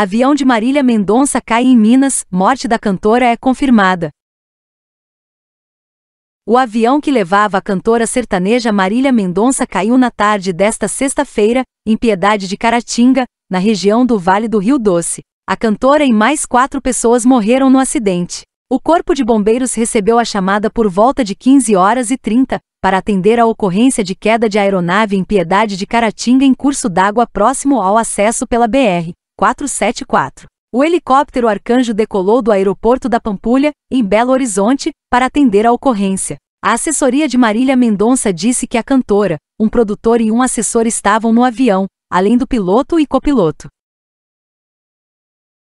Avião de Marília Mendonça cai em Minas, morte da cantora é confirmada. O avião que levava a cantora sertaneja Marília Mendonça caiu na tarde desta sexta-feira, em Piedade de Caratinga, na região do Vale do Rio Doce. A cantora e mais quatro pessoas morreram no acidente. O Corpo de Bombeiros recebeu a chamada por volta de 15 horas e 30 para atender a ocorrência de queda de aeronave em Piedade de Caratinga em curso d'água próximo ao acesso pela BR 474. O helicóptero Arcanjo decolou do aeroporto da Pampulha, em Belo Horizonte, para atender a ocorrência. A assessoria de Marília Mendonça disse que a cantora, um produtor e um assessor estavam no avião, além do piloto e copiloto.